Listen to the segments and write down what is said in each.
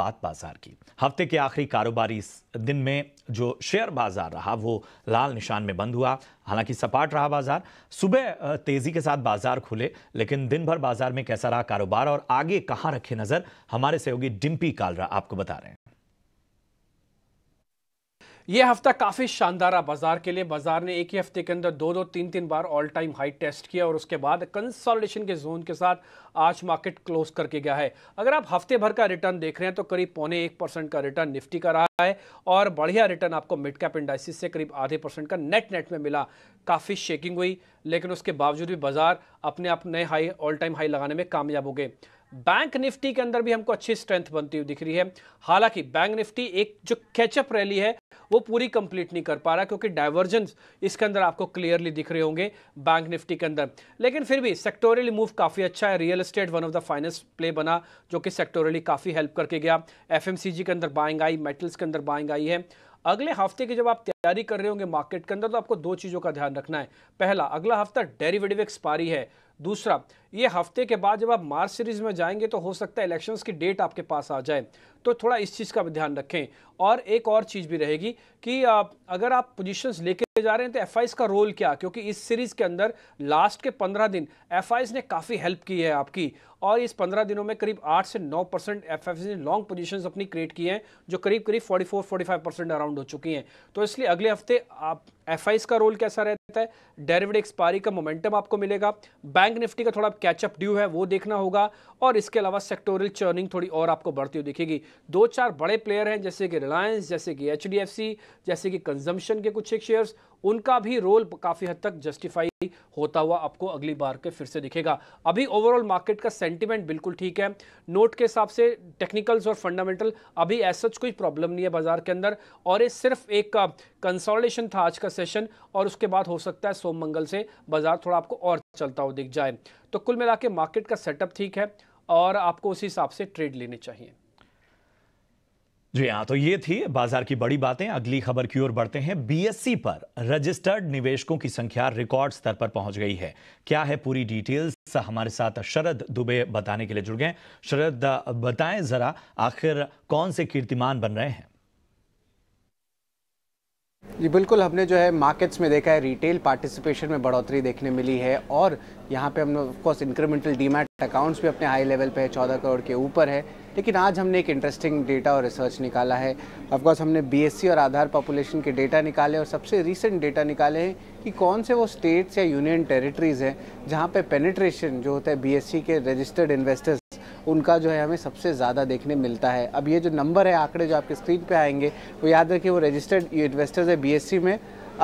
बात बाजार की हफ्ते के आखिरी कारोबारी दिन में जो शेयर बाजार रहा वो लाल निशान में बंद हुआ हालांकि सपाट रहा बाजार सुबह तेजी के साथ बाजार खुले लेकिन दिन भर बाजार में कैसा रहा कारोबार और आगे कहां रखे नजर हमारे सहयोगी डिम्पी कालरा आपको बता रहे हैं ये हफ्ता काफ़ी शानदार रहा बाजार के लिए बाजार ने एक ही हफ्ते के अंदर दो दो तीन तीन बार ऑल टाइम हाई टेस्ट किया और उसके बाद कंसोलिडेशन के जोन के साथ आज मार्केट क्लोज करके गया है अगर आप हफ्ते भर का रिटर्न देख रहे हैं तो करीब पौने एक परसेंट का रिटर्न निफ्टी का रहा है और बढ़िया रिटर्न आपको मिड कैप इंडाइसिस से करीब आधे परसेंट का नेट नेट में मिला काफ़ी शेकिंग हुई लेकिन उसके बावजूद भी बाजार अपने आप नए हाई ऑल टाइम हाई लगाने में कामयाब हो गए बैंक निफ्टी के अंदर भी हमको अच्छी स्ट्रेंथ बनती हुई दिख रही है हालांकि बैंक निफ्टी एक जो कैचअप रैली है वो पूरी कंप्लीट नहीं कर पा रहा क्योंकि डाइवर्जेंस इसके अंदर आपको क्लियरली दिख रहे होंगे बैंक निफ्टी के अंदर लेकिन फिर भी सेक्टोरियली मूव काफ़ी अच्छा है real estate one of the finance play बना जो कि सेक्टोरली काफ़ी हेल्प करके गया एफ के अंदर बाइंग आई मेटल्स के अंदर बाइंग आई है अगले हफ्ते की जब आप तैयारी कर रहे होंगे मार्केट के अंदर तो आपको दो चीज़ों का ध्यान रखना है पहला अगला हफ्ता डेरीवेटिव एक्सपायरी है दूसरा ये हफ्ते के बाद जब आप मार्च सीरीज में जाएंगे तो हो सकता है इलेक्शंस की डेट आपके पास आ जाए तो थोड़ा इस चीज़ का भी ध्यान रखें और एक और चीज़ भी रहेगी कि आप, अगर आप पोजीशंस लेके जा रहे हैं तो एफ का रोल क्या क्योंकि इस सीरीज़ के अंदर लास्ट के पंद्रह दिन एफ ने काफ़ी हेल्प की है आपकी और इस पंद्रह दिनों में करीब आठ से नौ परसेंट एफ ने लॉन्ग पोजीशंस अपनी क्रिएट की हैं जो करीब करीब फोर्टी फाइव परसेंट अराउंड हो चुकी हैं तो इसलिए अगले हफ्ते आप एफ का रोल कैसा रहता है डेरिविड एक्सपायरी का मोमेंटम आपको मिलेगा बैंक निफ्टी का थोड़ा कैचअप ड्यू है वो देखना होगा और इसके अलावा सेक्टोरियल चर्निंग थोड़ी और आपको बढ़ती हुई दिखेगी दो चार बड़े प्लेयर हैं जैसे कि रिलायंस जैसे कि एच जैसे कि कंजम्पशन के कुछ एक शेयर्स उनका भी रोल काफ़ी हद तक जस्टिफाई होता हुआ आपको अगली बार के फिर से दिखेगा अभी ओवरऑल मार्केट का सेंटिमेंट बिल्कुल ठीक है नोट के हिसाब से टेक्निकल्स और फंडामेंटल अभी एज सच कोई प्रॉब्लम नहीं है बाजार के अंदर और ये सिर्फ एक कंसोलिडेशन था आज का सेशन और उसके बाद हो सकता है सोम मंगल से बाजार थोड़ा आपको और चलता हुआ दिख जाए तो कुल मिला मार्केट का सेटअप ठीक है और आपको उसी हिसाब से ट्रेड लेने चाहिए जी हाँ तो ये थी बाजार की बड़ी बातें अगली खबर की ओर बढ़ते हैं बीएससी पर रजिस्टर्ड निवेशकों की संख्या रिकॉर्ड स्तर पर पहुंच गई है क्या है पूरी डिटेल्स हमारे साथ शरद दुबे बताने के लिए जुड़ गए शरद बताएं जरा आखिर कौन से कीर्तिमान बन रहे हैं जी बिल्कुल हमने जो है मार्केट्स में देखा है रिटेल पार्टिसिपेशन में बढ़ोतरी देखने मिली है और यहाँ पे हमने ऑफकोर्स इंक्रीमेंटल डीमैट अकाउंट्स भी अपने हाई लेवल पे है चौदह करोड़ के ऊपर है लेकिन आज हमने एक इंटरेस्टिंग डेटा और रिसर्च निकाला है ऑफकोर्स हमने बीएससी और आधार पॉपुलेशन के डेटा निकाले और सबसे रिसेंट डेटा निकाले हैं कि कौन से वो स्टेट्स या यूनियन टेरिटरीज़ हैं जहाँ पे पेनिट्रेशन जो होता है बीएससी के रजिस्टर्ड इन्वेस्टर्स उनका जो है हमें सबसे ज़्यादा देखने मिलता है अब ये जो नंबर है आंकड़े जो आपके स्क्रीन पे आएंगे वो याद रखिए वो रजिस्टर्ड इन्वेस्टर्स है बीएससी में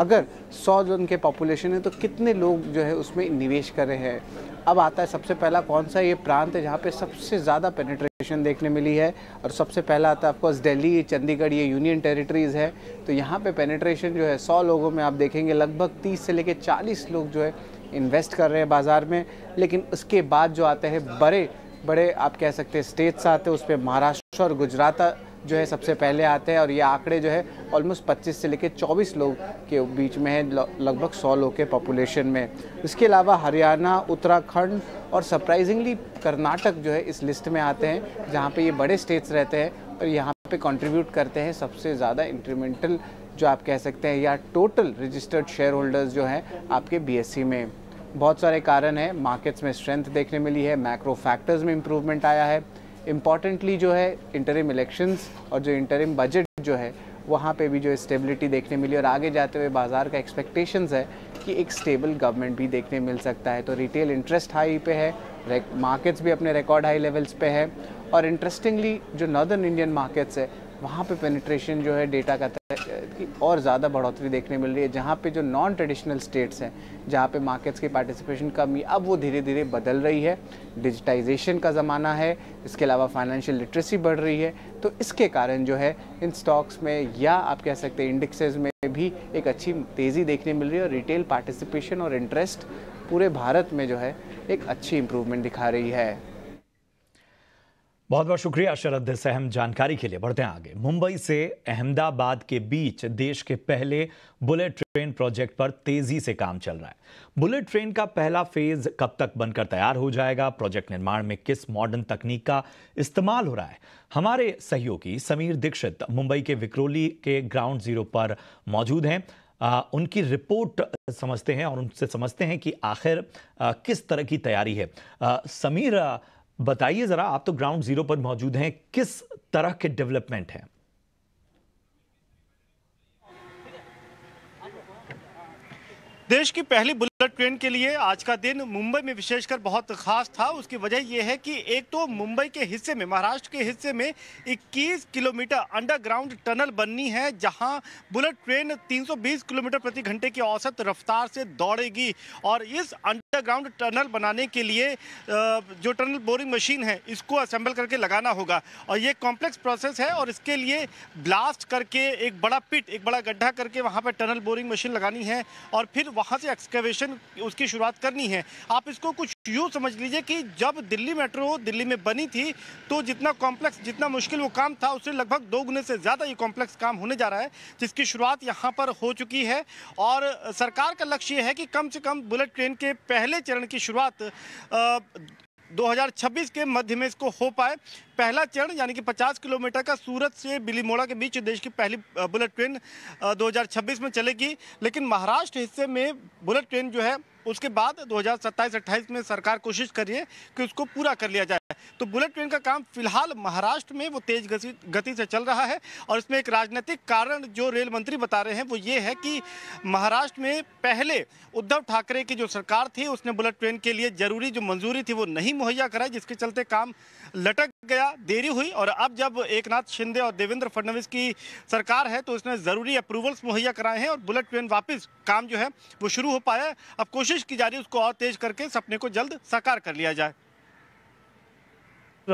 अगर सौ जन के पॉपुलेशन है तो कितने लोग जो है उसमें निवेश कर रहे हैं अब आता है सबसे पहला कौन सा ये प्रांत है जहाँ पे सबसे ज़्यादा पेनिट्रेशन लोकेशन देखने मिली है और सबसे पहला आता है आपको दिल्ली चंडीगढ़ ये यूनियन टेरिटरीज़ है तो यहाँ पे पेनेट्रेशन जो है 100 लोगों में आप देखेंगे लगभग 30 से लेकर 40 लोग जो है इन्वेस्ट कर रहे हैं बाज़ार में लेकिन उसके बाद जो आते हैं बड़े बड़े आप कह सकते हैं स्टेट्स आते हैं उस पर महाराष्ट्र और गुजरात जो है सबसे पहले आते हैं और ये आंकड़े जो है ऑलमोस्ट 25 से लेकर 24 लोग के बीच में है लगभग 100 लोग के पॉपुलेशन में इसके अलावा हरियाणा उत्तराखंड और सरप्राइजिंगली कर्नाटक जो है इस लिस्ट में आते हैं जहाँ पे ये बड़े स्टेट्स रहते हैं और यहाँ पे कंट्रीब्यूट करते हैं सबसे ज़्यादा इंक्रीमेंटल जो आप कह सकते हैं या टोटल रजिस्टर्ड शेयर होल्डर्स जो हैं आपके बी e में बहुत सारे कारण हैं मार्केट्स में स्ट्रेंथ देखने मिली है मैक्रो फैक्टर्स में इम्प्रूवमेंट आया है इम्पॉर्टेंटली जो है इंटरिम इलेक्शंस और जो इंटरिम बजट जो है वहाँ पे भी जो स्टेबिलिटी देखने मिली और आगे जाते हुए बाज़ार का एक्सपेक्टेशंस है कि एक स्टेबल गवर्नमेंट भी देखने मिल सकता है तो रिटेल इंटरेस्ट हाई पे है मार्केट्स भी अपने रिकॉर्ड हाई लेवल्स पे है और इंटरेस्टिंगली जो नॉर्दर्न इंडियन मार्केट्स है वहाँ पे पेनिट्रेशन जो है डेटा का की और ज़्यादा बढ़ोतरी देखने मिल रही है जहाँ पे जो नॉन ट्रेडिशनल स्टेट्स हैं जहाँ पे मार्केट्स की पार्टिसिपेशन कम अब वो धीरे धीरे बदल रही है डिजिटाइजेशन का ज़माना है इसके अलावा फाइनेंशियल लिटरेसी बढ़ रही है तो इसके कारण जो है इन स्टॉक्स में या आप कह सकते हैं इंडेक्सेज में भी एक अच्छी तेज़ी देखने मिल रही है और रिटेल पार्टिसिपेशन और इंटरेस्ट पूरे भारत में जो है एक अच्छी इम्प्रूवमेंट दिखा रही है बहुत बहुत शुक्रिया शरद सहम जानकारी के लिए बढ़ते हैं आगे मुंबई से अहमदाबाद के बीच देश के पहले बुलेट ट्रेन प्रोजेक्ट पर तेजी से काम चल रहा है बुलेट ट्रेन का पहला फेज कब तक बनकर तैयार हो जाएगा प्रोजेक्ट निर्माण में किस मॉडर्न तकनीक का इस्तेमाल हो रहा है हमारे सहयोगी समीर दीक्षित मुंबई के विक्रोली के ग्राउंड जीरो पर मौजूद हैं आ, उनकी रिपोर्ट समझते हैं और उनसे समझते हैं कि आखिर किस तरह की तैयारी है आ, समीर बताइए जरा आप तो ग्राउंड जीरो पर मौजूद हैं किस तरह के डेवलपमेंट हैं देश की पहली बुलेट ट्रेन के लिए आज का दिन मुंबई में विशेषकर बहुत खास था उसकी वजह यह है कि एक तो मुंबई के हिस्से में महाराष्ट्र के हिस्से में 21 किलोमीटर अंडरग्राउंड टनल बननी है जहां बुलेट ट्रेन 320 किलोमीटर प्रति घंटे की औसत रफ्तार से दौड़ेगी और इस अंडरग्राउंड टनल बनाने के लिए जो टनल बोरिंग मशीन है इसको असेंबल करके लगाना होगा और ये कॉम्प्लेक्स प्रोसेस है और इसके लिए ब्लास्ट करके एक बड़ा पिट एक बड़ा गड्ढा करके वहाँ पर टनल बोरिंग मशीन लगानी है और फिर वहाँ से एक्सकेवेशन कंस्ट्रक्शन उसकी शुरुआत करनी है आप इसको कुछ यूँ समझ लीजिए कि जब दिल्ली मेट्रो दिल्ली में बनी थी तो जितना कॉम्प्लेक्स जितना मुश्किल वो काम था उससे लगभग दो गुने से ज़्यादा ये कॉम्प्लेक्स काम होने जा रहा है जिसकी शुरुआत यहाँ पर हो चुकी है और सरकार का लक्ष्य ये है कि कम से कम बुलेट ट्रेन के पहले चरण की शुरुआत 2026 के मध्य में इसको हो पाए पहला चरण यानी कि 50 किलोमीटर का सूरत से बिलीमोड़ा के बीच देश की पहली बुलेट ट्रेन 2026 में चलेगी लेकिन महाराष्ट्र हिस्से में बुलेट ट्रेन जो है उसके बाद 2027-28 में सरकार कोशिश कर रही है कि उसको पूरा कर लिया जाए तो बुलेट ट्रेन का काम फिलहाल महाराष्ट्र में वो तेज गति गति से चल रहा है और इसमें एक राजनीतिक कारण जो रेल मंत्री बता रहे हैं वो ये है कि महाराष्ट्र में पहले उद्धव ठाकरे की जो सरकार थी उसने बुलेट ट्रेन के लिए जरूरी जो मंजूरी थी वो नहीं मुहैया कराई जिसके चलते काम लटक गया गया देरी हुई और अब जब एकनाथ शिंदे और देवेंद्र फडणवीस की सरकार है तो उसने ज़रूरी अप्रूवल्स मुहैया कराए हैं और बुलेट ट्रेन वापस काम जो है वो शुरू हो पाया अब कोशिश की जा रही है उसको और तेज करके सपने को जल्द साकार कर लिया जाए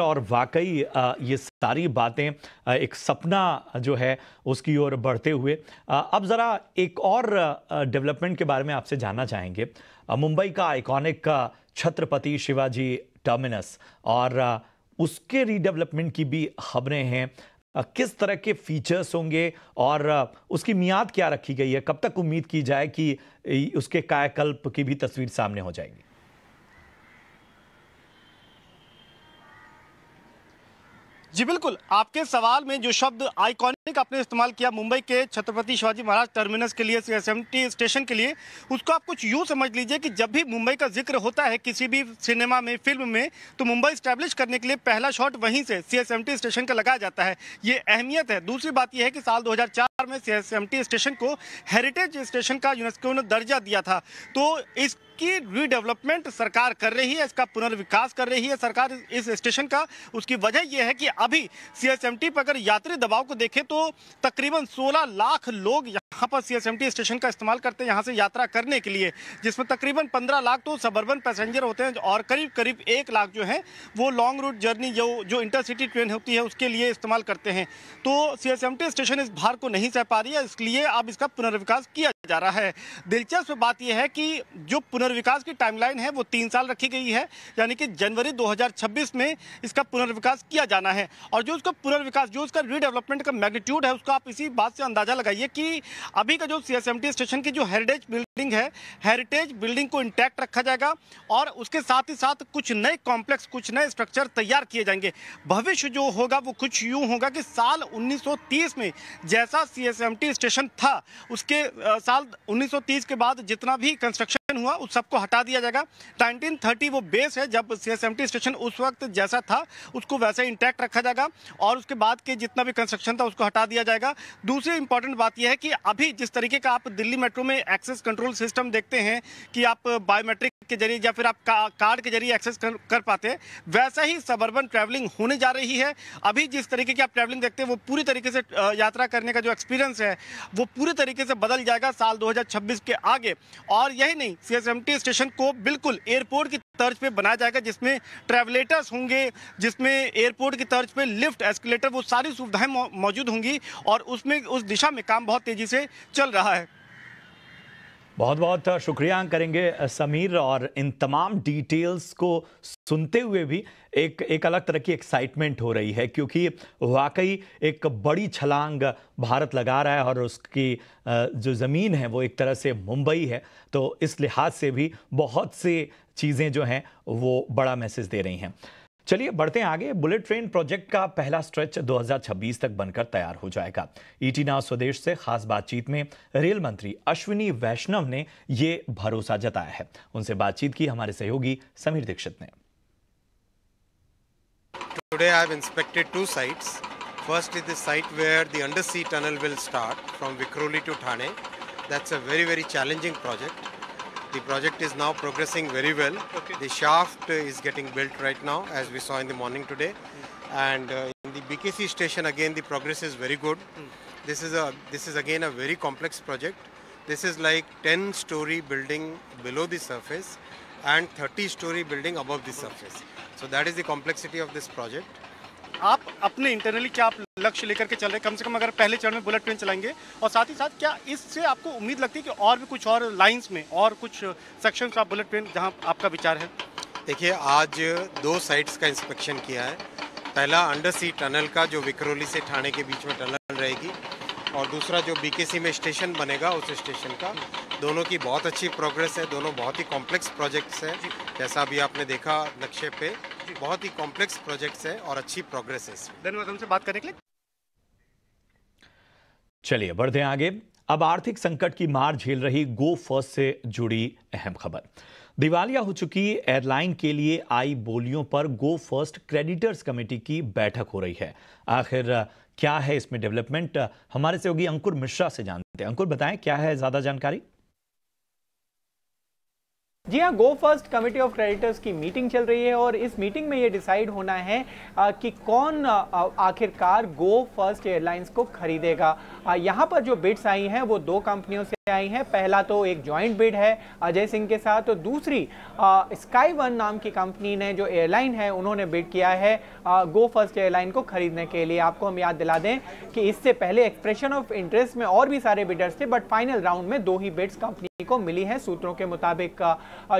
और वाकई ये सारी बातें एक सपना जो है उसकी ओर बढ़ते हुए अब ज़रा एक और डेवलपमेंट के बारे में आपसे जानना चाहेंगे मुंबई का आइकॉनिक छत्रपति शिवाजी टर्मिनस और उसके रीडेवलपमेंट की भी खबरें हैं किस तरह के फीचर्स होंगे और उसकी मियाद क्या रखी गई है कब तक उम्मीद की जाए कि उसके कायाकल्प की भी तस्वीर सामने हो जाएगी जी बिल्कुल आपके सवाल में जो शब्द आइकॉनिक टेक्निक आपने इस्तेमाल किया मुंबई के छत्रपति शिवाजी महाराज टर्मिनस के लिए टी स्टेशन के लिए उसको आप कुछ यूँ समझ लीजिए कि जब भी मुंबई का जिक्र होता है किसी भी सिनेमा में फिल्म में तो मुंबई स्टैब्लिश करने के लिए पहला शॉट वहीं से सी स्टेशन का लगाया जाता है ये अहमियत है दूसरी बात यह है कि साल दो में सी स्टेशन को हेरिटेज स्टेशन का यूनेस्को ने दर्जा दिया था तो इस की रीडेवलपमेंट सरकार कर रही है इसका पुनर्विकास कर रही है सरकार इस स्टेशन का उसकी वजह यह है कि अभी सी पर अगर यात्री दबाव को देखें तो तकरीबन 16 लाख लोग यहाँ पर सी स्टेशन का इस्तेमाल करते हैं यहाँ से यात्रा करने के लिए जिसमें तकरीबन 15 लाख तो सबर्बन पैसेंजर होते हैं और करीब करीब एक लाख जो है वो लॉन्ग रूट जर्नी जो जो इंटरसिटी ट्रेन होती है उसके लिए इस्तेमाल करते हैं तो सी स्टेशन इस भार को नहीं सह पा रही है इसलिए अब इसका पुनर्विकास किया जा रहा है दिलचस्प बात यह है कि जो पुनर्विकास की टाइमलाइन है वो तीन साल रखी गई है यानी कि जनवरी 2026 में इसका पुनर्विकास किया जाना है और जो उसका पुनर्विकास जो उसका रीडेवलपमेंट का मैग्नीट्यूड मैग्नीट्यूड है उसका आप इसी बात से अंदाजा लगाइए कि अभी का जो सी स्टेशन की जो हेरिटेज बिल्ड बिल्डिंग है हेरिटेज बिल्डिंग को इंटैक्ट रखा जाएगा और उसके साथ ही साथ कुछ नए कॉम्प्लेक्स कुछ नए स्ट्रक्चर तैयार किए जाएंगे भविष्य जो होगा वो कुछ यूं होगा कि साल 1930 में जैसा सीएसएमटी स्टेशन था उसके साल 1930 के बाद जितना भी कंस्ट्रक्शन हुआ उस सबको हटा दिया जाएगा 1930 वो बेस है जब सीएसएमटी स्टेशन उस वक्त जैसा था उसको वैसे इंटैक्ट रखा जाएगा और उसके बाद के जितना भी कंस्ट्रक्शन था उसको हटा दिया जाएगा दूसरी इंपॉर्टेंट बात यह है कि अभी जिस तरीके का आप दिल्ली मेट्रो में एक्सेस कंट्रोल कंट्रोल सिस्टम देखते हैं कि आप बायोमेट्रिक के जरिए या फिर आप का, कार्ड के जरिए एक्सेस कर, कर पाते हैं वैसा ही सबर्बन ट्रैवलिंग होने जा रही है अभी जिस तरीके की आप ट्रैवलिंग देखते हैं वो पूरी तरीके से यात्रा करने का जो एक्सपीरियंस है वो पूरी तरीके से बदल जाएगा साल 2026 के आगे और यही नहीं सी स्टेशन को बिल्कुल एयरपोर्ट की तर्ज पर बनाया जाएगा जिसमें ट्रैवलेटर्स होंगे जिसमें एयरपोर्ट की तर्ज पर लिफ्ट एस्केलेटर वो सारी सुविधाएं मौजूद होंगी और उसमें उस दिशा में काम बहुत तेज़ी से चल रहा है बहुत बहुत शुक्रिया करेंगे समीर और इन तमाम डिटेल्स को सुनते हुए भी एक एक अलग तरह की एक्साइटमेंट हो रही है क्योंकि वाकई एक बड़ी छलांग भारत लगा रहा है और उसकी जो ज़मीन है वो एक तरह से मुंबई है तो इस लिहाज से भी बहुत से चीज़ें जो हैं वो बड़ा मैसेज दे रही हैं चलिए बढ़ते हैं आगे बुलेट ट्रेन प्रोजेक्ट का पहला स्ट्रेच 2026 तक बनकर तैयार हो जाएगा ईटीना e स्वदेश से खास बातचीत में रेल मंत्री अश्विनी वैष्णव ने यह भरोसा जताया है उनसे बातचीत की हमारे सहयोगी समीर दीक्षित ने today I have inspected two sites first is the site where the undersea tunnel will start from Vikhroli to Thane that's a very very challenging project The project is now progressing very well. Okay. The shaft is getting built right now, as we saw in the morning today. Mm. And uh, in the BKC station, again, the progress is very good. Mm. This is a this is again a very complex project. This is like 10-story building below the surface and 30-story building above the surface. So that is the complexity of this project. आप अपने internally क्या लक्ष्य लेकर के चल रहे कम से कम अगर पहले चरण में बुलेट ट्रेन चलाएंगे और साथ ही साथ क्या इससे आपको उम्मीद लगती है कि और भी कुछ और लाइन्स में और कुछ सेक्शन का बुलेट ट्रेन जहाँ आपका विचार है देखिए आज दो साइट्स का इंस्पेक्शन किया है पहला अंडर सी टनल का जो विक्रोली से ठाणे के बीच में टनल रहेगी और दूसरा जो बीकेसी में स्टेशन बनेगा उस स्टेशन का दोनों की बहुत अच्छी प्रोग्रेस है दोनों बहुत ही कॉम्प्लेक्स प्रोजेक्ट्स हैं जैसा अभी आपने देखा नक्शे पे बहुत ही कॉम्प्लेक्स प्रोजेक्ट्स है और अच्छी प्रोग्रेस है धन्यवाद हमसे बात करने के लिए चलिए बढ़ते हैं आगे अब आर्थिक संकट की मार झेल रही गो फर्स्ट से जुड़ी अहम खबर दिवालिया हो चुकी एयरलाइन के लिए आई बोलियों पर गो फर्स्ट क्रेडिटर्स कमेटी की बैठक हो रही है आखिर क्या है इसमें डेवलपमेंट हमारे सहयोगी अंकुर मिश्रा से जानते हैं अंकुर बताएं क्या है ज़्यादा जानकारी जी हाँ Go First committee of creditors की मीटिंग चल रही है और इस मीटिंग में ये डिसाइड होना है आ, कि कौन आखिरकार गो फर्स्ट एयरलाइंस को खरीदेगा यहाँ पर जो बिट्स आई हैं वो दो कंपनियों से आई हैं पहला तो एक जॉइंट बिड है अजय सिंह के साथ और दूसरी स्काई वन नाम की कंपनी ने जो एयरलाइन है उन्होंने बिड किया है आ, गो फर्स्ट एयरलाइन को खरीदने के लिए आपको हम याद दिला दें कि इससे पहले एक्सप्रेशन ऑफ इंटरेस्ट में और भी सारे बिडर्स थे बट फाइनल राउंड में दो ही बिड्स कंपनी को मिली है सूत्रों के मुताबिक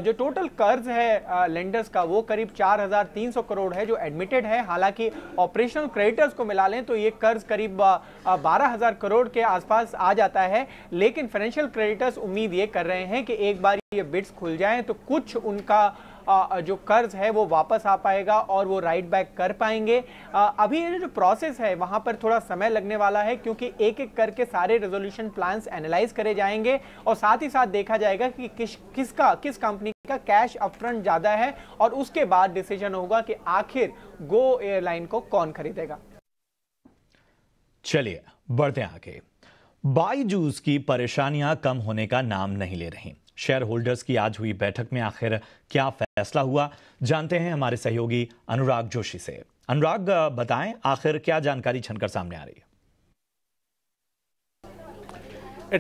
जो टोटल कर्ज है लेंडर्स का वो करीब 4,300 करोड़ है जो एडमिटेड है हालांकि ऑपरेशनल क्रेडिटर्स को मिला लें तो ये कर्ज करीब 12,000 करोड़ के आसपास आ जाता है लेकिन फाइनेंशियल फाइनेंशियल क्रेडिटर्स उम्मीद ये कर रहे हैं कि एक बार ये बिड्स खुल जाएं तो कुछ उनका जो कर्ज है वो वापस आ पाएगा और वो राइट बैक कर पाएंगे अभी ये जो प्रोसेस है वहाँ पर थोड़ा समय लगने वाला है क्योंकि एक एक करके सारे रेजोल्यूशन प्लान्स एनालाइज करे जाएंगे और साथ ही साथ देखा जाएगा कि किस किसका किस कंपनी का कैश अपफ्रंट ज़्यादा है और उसके बाद डिसीजन होगा कि आखिर गो एयरलाइन को कौन खरीदेगा चलिए बढ़ते आगे बाईजूस की परेशानियां कम होने का नाम नहीं ले रही शेयर होल्डर्स की आज हुई बैठक में आखिर क्या फैसला हुआ जानते हैं हमारे सहयोगी अनुराग जोशी से अनुराग बताएं आखिर क्या जानकारी छनकर सामने आ रही है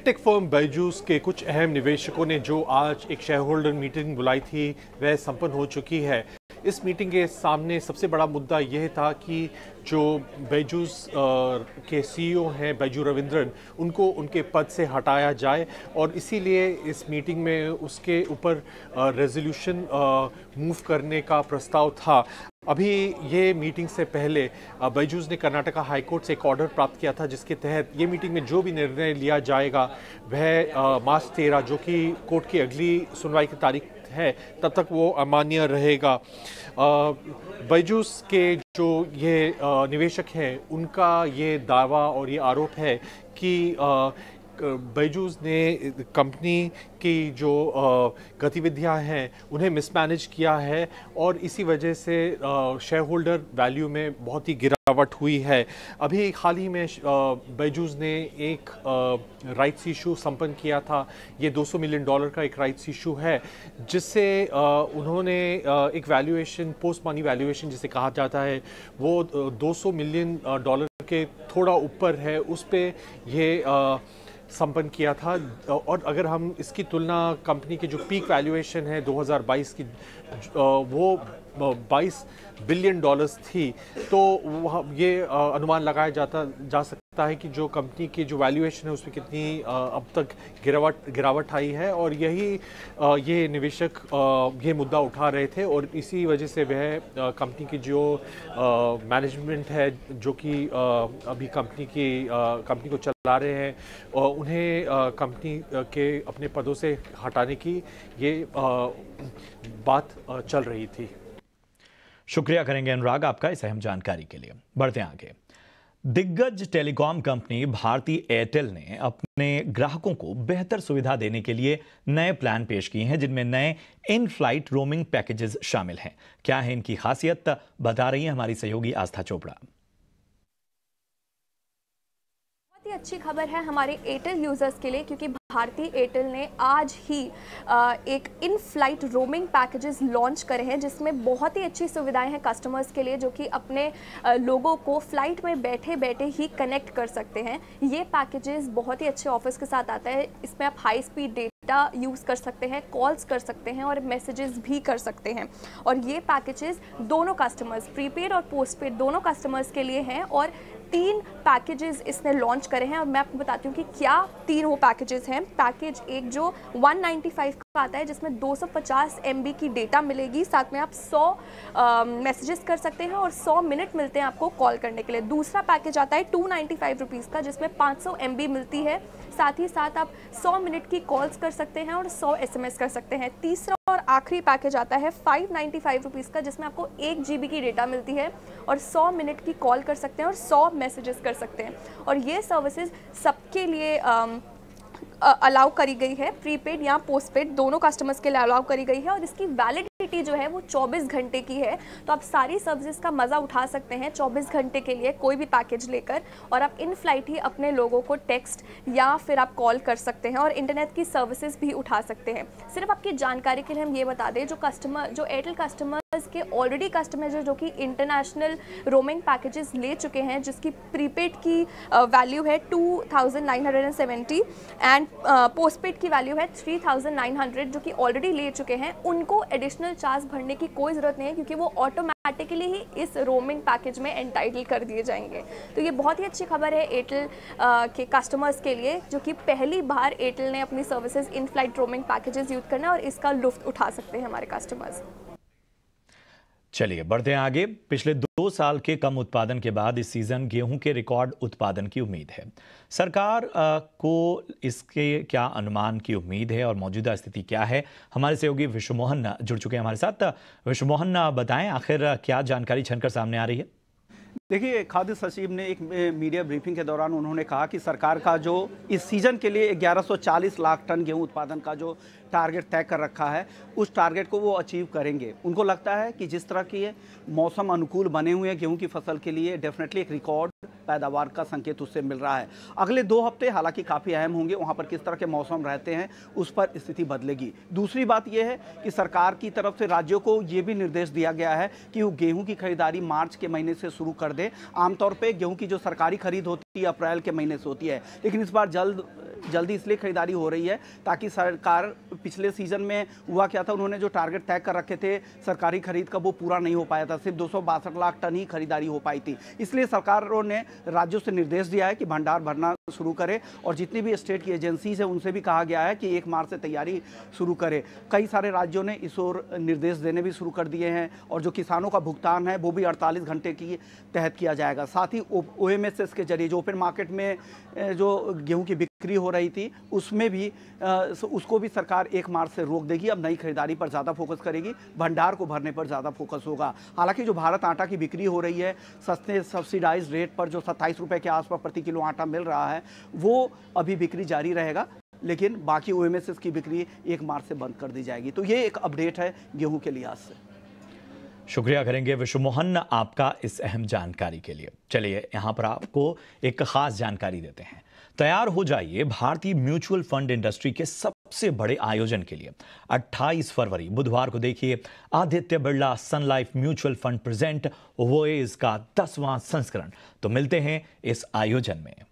एटेक फर्म बैजूस के कुछ अहम निवेशकों ने जो आज एक शेयर होल्डर मीटिंग बुलाई थी वह संपन्न हो चुकी है इस मीटिंग के सामने सबसे बड़ा मुद्दा यह था कि जो बैजूस के सीईओ e हैं बैजू रविंद्रन उनको उनके पद से हटाया जाए और इसीलिए इस मीटिंग में उसके ऊपर रेजोल्यूशन मूव करने का प्रस्ताव था अभी ये मीटिंग से पहले बैजूज ने कर्नाटका हाईकोर्ट से एक ऑर्डर प्राप्त किया था जिसके तहत ये मीटिंग में जो भी निर्णय लिया जाएगा वह मार्च तेरह जो कि कोर्ट की अगली सुनवाई की तारीख है तब तक वो अमान्य रहेगा बैजूस के जो ये निवेशक हैं उनका ये दावा और ये आरोप है कि बैजूस ने कंपनी की जो गतिविधियां हैं उन्हें मिसमैनेज किया है और इसी वजह से शेयर होल्डर वैल्यू में बहुत ही गिरावट हुई है अभी हाल ही में बैजूस ने एक राइट्स इशू संपन्न किया था ये 200 मिलियन डॉलर का एक राइट्स इशू है जिससे उन्होंने एक वैल्यूएशन पोस्ट मनी वैल्यूएशन जिसे कहा जाता है वो 200 मिलियन डॉलर के थोड़ा ऊपर है उस पर यह संपन्न किया था और अगर हम इसकी तुलना कंपनी की जो पीक वैल्यूएशन है 2022 की वो 22 बिलियन डॉलर्स थी तो ये अनुमान लगाया जाता जा सकता लगता है कि जो कंपनी की जो वैल्यूएशन है उसमें कितनी अब तक गिरावट गिरावट आई है और यही ये निवेशक ये मुद्दा उठा रहे थे और इसी वजह से वह कंपनी की जो मैनेजमेंट है जो कि अभी कंपनी की कंपनी को चला रहे हैं उन्हें कंपनी के अपने पदों से हटाने की ये बात चल रही थी शुक्रिया करेंगे अनुराग आपका इस अहम जानकारी के लिए बढ़ते आगे दिग्गज टेलीकॉम कंपनी भारती एयरटेल ने अपने ग्राहकों को बेहतर सुविधा देने के लिए नए प्लान पेश किए हैं जिनमें नए इन फ्लाइट रोमिंग पैकेजेस शामिल हैं क्या है इनकी खासियत बता रही है हमारी सहयोगी आस्था चोपड़ा अच्छी खबर है हमारे एयरटेल यूज़र्स के लिए क्योंकि भारतीय एयरटेल ने आज ही एक in flight roaming packages launch करे हैं जिसमें बहुत ही अच्छी सुविधाएं हैं कस्टमर्स के लिए जो कि अपने लोगों को फ्लाइट में बैठे बैठे ही कनेक्ट कर सकते हैं ये पैकेजेस बहुत ही अच्छे ऑफर्स के साथ आता है इसमें आप high speed data data use कर सकते हैं कॉल्स कर सकते हैं और मैसेजेस भी कर सकते हैं और ये पैकेजेस दोनों कस्टमर्स प्रीपेड और पोस्टपेड दोनों कस्टमर्स के लिए हैं और तीन पैकेजेस इसने लॉन्च करे हैं और मैं आपको बताती हूँ कि क्या तीन वो पैकेजेस हैं पैकेज एक जो 195 का आता है जिसमें 250 सौ की डेटा मिलेगी साथ में आप 100 मैसेजेस कर सकते हैं और 100 मिनट मिलते हैं आपको कॉल करने के लिए दूसरा पैकेज आता है टू नाइन्टी का जिसमें पाँच सौ मिलती है साथ ही साथ आप 100 मिनट की कॉल्स कर सकते हैं और 100 एसएमएस कर सकते हैं तीसरा और आखिरी पैकेज आता है फाइव नाइन्टी फाइव रुपीज़ का जिसमें आपको एक जी की डेटा मिलती है और 100 मिनट की कॉल कर सकते हैं और 100 मैसेजेस कर सकते हैं और ये सर्विसेज सबके लिए आ, um, अलाउ करी गई है प्रीपेड या पोस्टपेड दोनों कस्टमर्स के लिए अलाउ करी गई है और इसकी वैलिडिटी जो है वो 24 घंटे की है तो आप सारी सर्विसेज का मज़ा उठा सकते हैं 24 घंटे के लिए कोई भी पैकेज लेकर और आप इन फ्लाइट ही अपने लोगों को टेक्स्ट या फिर आप कॉल कर सकते हैं और इंटरनेट की सर्विसेज भी उठा सकते हैं सिर्फ आपकी जानकारी के लिए हम ये बता दें जो कस्टमर जो एयरटेल कस्टमर के ऑलरेडी कस्टमर्स जो, जो कि इंटरनेशनल रोमिंग पैकेजेस ले चुके हैं जिसकी प्रीपेड की वैल्यू है 2970 एंड पोस्टपेड की वैल्यू है 3900 जो कि ऑलरेडी ले चुके हैं उनको एडिशनल चार्ज भरने की कोई ज़रूरत नहीं है क्योंकि वो ऑटोमेटिकली ही इस रोमिंग पैकेज में एंटाइटल कर दिए जाएंगे तो ये बहुत ही अच्छी खबर है एयरटेल के कस्टमर्स के लिए जो कि पहली बार एयरटेल ने अपनी services in flight roaming packages use करना और इसका लुफ्त उठा सकते हैं हमारे कस्टमर्स चलिए बढ़ते हैं आगे पिछले दो साल के कम उत्पादन के बाद इस सीज़न गेहूं के रिकॉर्ड उत्पादन की उम्मीद है सरकार को इसके क्या अनुमान की उम्मीद है और मौजूदा स्थिति क्या है हमारे सहयोगी विश्वमोहन जुड़ चुके हैं हमारे साथ विश्वमोहन बताएं आखिर क्या जानकारी छनकर सामने आ रही है देखिए खाद्य सचिव ने एक मीडिया ब्रीफिंग के दौरान उन्होंने कहा कि सरकार का जो इस सीज़न के लिए 1140 लाख टन गेहूं उत्पादन का जो टारगेट तय कर रखा है उस टारगेट को वो अचीव करेंगे उनको लगता है कि जिस तरह की मौसम अनुकूल बने हुए हैं गेहूं की फसल के लिए डेफिनेटली एक रिकॉर्ड पैदावार का संकेत उससे मिल रहा है अगले दो हफ्ते हालांकि काफ़ी अहम होंगे वहाँ पर किस तरह के मौसम रहते हैं उस पर स्थिति बदलेगी दूसरी बात यह है कि सरकार की तरफ से राज्यों को ये भी निर्देश दिया गया है कि वो गेहूँ की खरीदारी मार्च के महीने से शुरू कर दे आमतौर पर गेहूँ की जो सरकारी खरीद होती है अप्रैल के महीने से होती है लेकिन इस बार जल्द जल्दी इसलिए खरीदारी हो रही है ताकि सरकार पिछले सीजन में हुआ क्या था उन्होंने जो टारगेट तय कर रखे थे सरकारी खरीद का वो पूरा नहीं हो पाया था सिर्फ दो लाख टन ही खरीदारी हो पाई थी इसलिए सरकारों ने राज्यों से निर्देश दिया है कि भंडार भरना शुरू करें और जितनी भी स्टेट की एजेंसीज हैं उनसे भी कहा गया है कि एक मार्च से तैयारी शुरू करे कई सारे राज्यों ने इस ओर निर्देश देने भी शुरू कर दिए हैं और जो किसानों का भुगतान है वो भी अड़तालीस घंटे की तहत किया जाएगा साथ ही ओ एम के जरिए जो ओपन मार्केट में जो गेहूँ की बिक्री हो रही थी उसमें भी उसको भी सरकार एक मार्च से रोक देगी अब नई खरीदारी पर ज़्यादा फोकस करेगी भंडार को भरने पर ज़्यादा फोकस होगा हालांकि जो भारत आटा की बिक्री हो रही है सस्ते सब्सिडाइज रेट पर जो सत्ताईस रुपये के आसपास प्रति किलो आटा मिल रहा है वो अभी बिक्री जारी रहेगा लेकिन बाकी ओ की बिक्री एक मार्च से बंद कर दी जाएगी तो ये एक अपडेट है गेहूँ के लिहाज से शुक्रिया करेंगे विश्व मोहन आपका इस अहम जानकारी के लिए चलिए यहाँ पर आपको एक खास जानकारी देते हैं तैयार हो जाइए भारतीय म्यूचुअल फंड इंडस्ट्री के सबसे बड़े आयोजन के लिए 28 फरवरी बुधवार को देखिए Aditya Birla Sun Life mutual fund present वो इसका दसवां संस्करण तो मिलते हैं इस आयोजन में